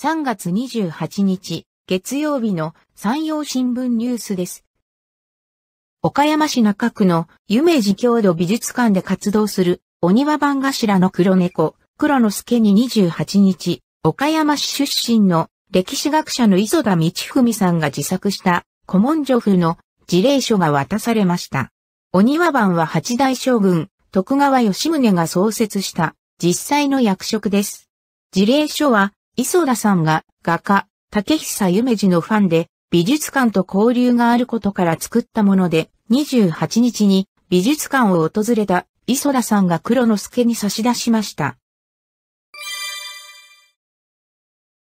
3月28日、月曜日の山陽新聞ニュースです。岡山市中区の夢寺郷土美術館で活動するお庭番頭の黒猫、黒之助に28日、岡山市出身の歴史学者の磯田道文さんが自作した古文書風の事例書が渡されました。お庭番は八大将軍、徳川吉宗が創設した実際の役職です。事例書は磯田さんが画家、竹久夢二のファンで、美術館と交流があることから作ったもので、28日に美術館を訪れた磯田さんが黒之助に差し出しました。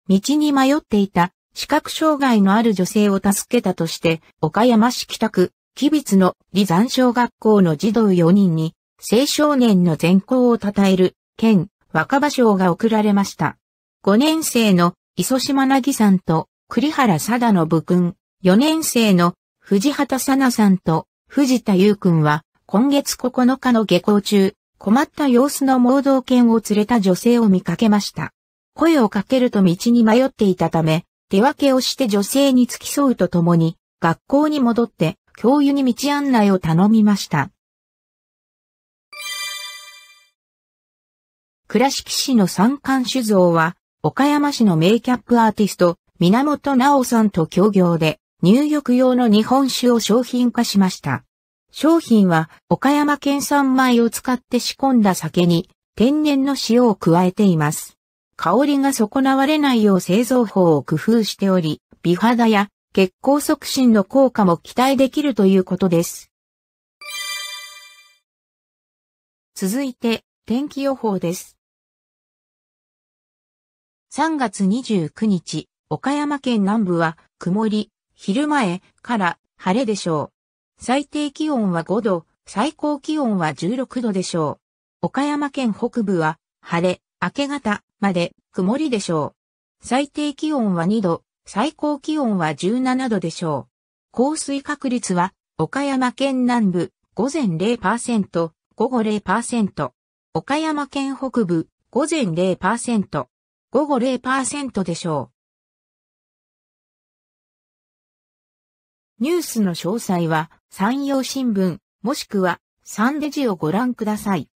道に迷っていた視覚障害のある女性を助けたとして、岡山市北区、吉備津の離山小学校の児童4人に、青少年の善行を称える、県、若葉賞が贈られました。5年生の磯島ぎさんと栗原貞信くん、4年生の藤畑紗なさんと藤田優くんは、今月9日の下校中、困った様子の盲導犬を連れた女性を見かけました。声をかけると道に迷っていたため、手分けをして女性に付き添うとともに、学校に戻って教諭に道案内を頼みました。倉敷市の三冠酒造は、岡山市のメイキャップアーティスト、源直さんと協業で、入浴用の日本酒を商品化しました。商品は岡山県産米を使って仕込んだ酒に天然の塩を加えています。香りが損なわれないよう製造法を工夫しており、美肌や血行促進の効果も期待できるということです。続いて天気予報です。3月29日、岡山県南部は曇り、昼前から晴れでしょう。最低気温は5度、最高気温は16度でしょう。岡山県北部は晴れ、明け方まで曇りでしょう。最低気温は2度、最高気温は17度でしょう。降水確率は岡山県南部午前0%、午後0%。岡山県北部午前0%。午後0%でしょう。ニュースの詳細は、山陽新聞、もしくは、サンデジをご覧ください。